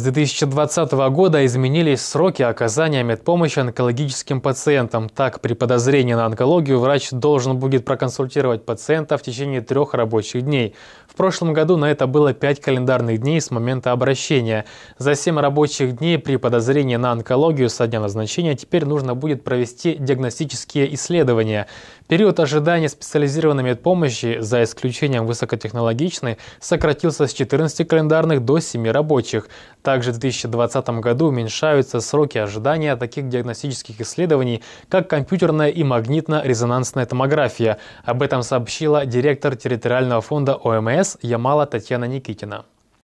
С 2020 года изменились сроки оказания медпомощи онкологическим пациентам. Так, при подозрении на онкологию врач должен будет проконсультировать пациента в течение трех рабочих дней. В прошлом году на это было пять календарных дней с момента обращения. За семь рабочих дней при подозрении на онкологию со дня назначения теперь нужно будет провести диагностические исследования. Период ожидания специализированной медпомощи, за исключением высокотехнологичной, сократился с 14 календарных до 7 рабочих. Также в 2020 году уменьшаются сроки ожидания таких диагностических исследований, как компьютерная и магнитно-резонансная томография. Об этом сообщила директор территориального фонда ОМС Ямала Татьяна Никитина.